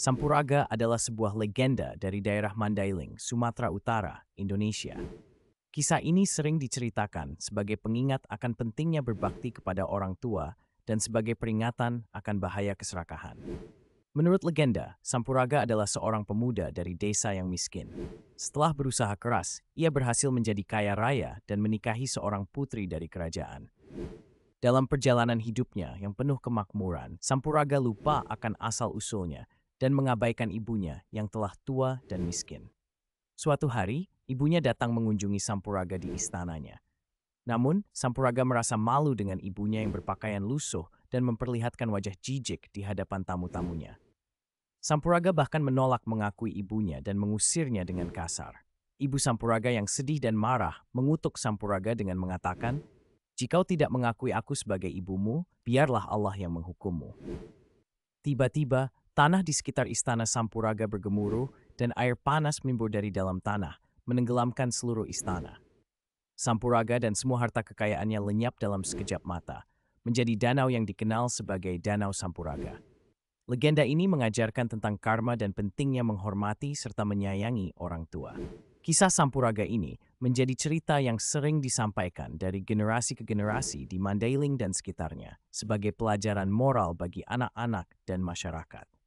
Sampuraga adalah sebuah legenda dari daerah Mandailing, Sumatera Utara, Indonesia. Kisah ini sering diceritakan sebagai pengingat akan pentingnya berbakti kepada orang tua dan sebagai peringatan akan bahaya keserakahan. Menurut legenda, Sampuraga adalah seorang pemuda dari desa yang miskin. Setelah berusaha keras, ia berhasil menjadi kaya raya dan menikahi seorang putri dari kerajaan. Dalam perjalanan hidupnya yang penuh kemakmuran, Sampuraga lupa akan asal-usulnya dan mengabaikan ibunya yang telah tua dan miskin. Suatu hari, ibunya datang mengunjungi Sampuraga di istananya. Namun, Sampuraga merasa malu dengan ibunya yang berpakaian lusuh dan memperlihatkan wajah jijik di hadapan tamu-tamunya. Sampuraga bahkan menolak mengakui ibunya dan mengusirnya dengan kasar. Ibu Sampuraga yang sedih dan marah mengutuk Sampuraga dengan mengatakan, Jikau tidak mengakui aku sebagai ibumu, biarlah Allah yang menghukummu. Tiba-tiba, Tanah di sekitar istana Sampuraga bergemuruh dan air panas menimbur dari dalam tanah, menenggelamkan seluruh istana. Sampuraga dan semua harta kekayaannya lenyap dalam sekejap mata, menjadi danau yang dikenal sebagai Danau Sampuraga. Legenda ini mengajarkan tentang karma dan pentingnya menghormati serta menyayangi orang tua. Kisah Sampuraga ini menjadi cerita yang sering disampaikan dari generasi ke generasi di Mandailing dan sekitarnya sebagai pelajaran moral bagi anak-anak dan masyarakat.